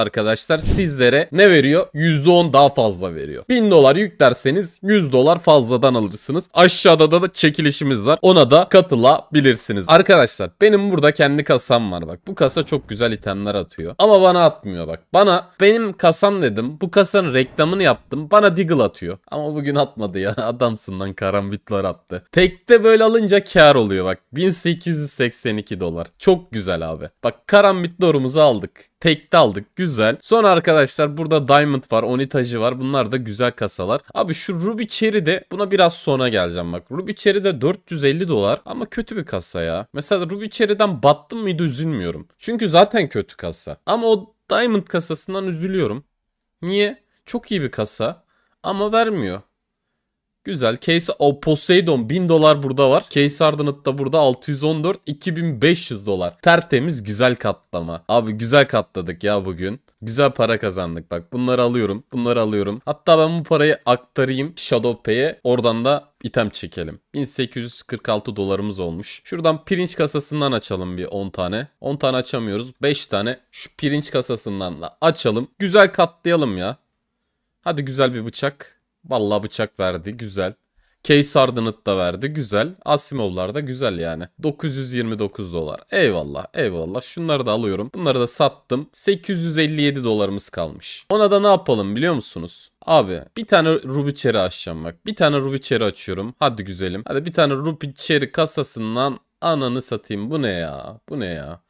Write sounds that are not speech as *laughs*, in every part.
arkadaşlar sizlere ne veriyor? %10 daha fazla veriyor. 1000 dolar yüklerseniz 100 dolar fazladan alırsınız. Aşağıda da, da çekilişimiz var. Ona da katılabilirsiniz. Arkadaşlar benim burada kendi kasam var bak. Bu kasa çok güzel itemler atıyor. Ama bana atmıyor bak. Bana benim kasam dedim. Bu kasanın reklamını yaptım. Bana Diggle atıyor. Ama bugün atmadı ya. *laughs* Adamsından karambitler attı. Tekte böyle alınca kar oluyor bak. 1882 dolar. Çok güzel abi. Bak karambitlerimizi aldık. Tekte aldık. Güzel güzel. Son arkadaşlar burada Diamond var. Onitacı var. Bunlar da güzel kasalar. Abi şu Ruby Cherry de buna biraz sonra geleceğim bak. Ruby Cherry de 450 dolar ama kötü bir kasa ya. Mesela Ruby Cherry'den battım mıydı üzülmüyorum. Çünkü zaten kötü kasa. Ama o Diamond kasasından üzülüyorum. Niye? Çok iyi bir kasa ama vermiyor. Güzel. Case o Poseidon 1000 dolar burada var. Case Ardanut da burada 614 2500 dolar. Tertemiz güzel katlama. Abi güzel katladık ya bugün. Güzel para kazandık bak. Bunları alıyorum. Bunları alıyorum. Hatta ben bu parayı aktarayım Shadow Pay'e. Oradan da item çekelim. 1846 dolarımız olmuş. Şuradan pirinç kasasından açalım bir 10 tane. 10 tane açamıyoruz. 5 tane şu pirinç kasasından da açalım. Güzel katlayalım ya. Hadi güzel bir bıçak. Vallahi bıçak verdi güzel. Case Hardened da verdi güzel. Asimovlar da güzel yani. 929 dolar. Eyvallah eyvallah. Şunları da alıyorum. Bunları da sattım. 857 dolarımız kalmış. Ona da ne yapalım biliyor musunuz? Abi bir tane Ruby Cherry açacağım bak. Bir tane Ruby Cherry açıyorum. Hadi güzelim. Hadi bir tane Ruby Cherry kasasından ananı satayım. Bu ne ya? Bu ne ya?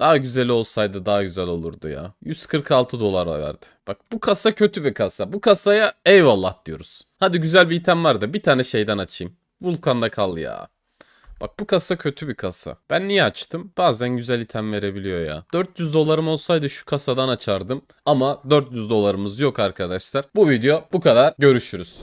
Daha güzel olsaydı daha güzel olurdu ya. 146 dolar verdi. Bak bu kasa kötü bir kasa. Bu kasaya eyvallah diyoruz. Hadi güzel bir item var da bir tane şeyden açayım. Vulkanda kal ya. Bak bu kasa kötü bir kasa. Ben niye açtım? Bazen güzel item verebiliyor ya. 400 dolarım olsaydı şu kasadan açardım. Ama 400 dolarımız yok arkadaşlar. Bu video bu kadar. Görüşürüz.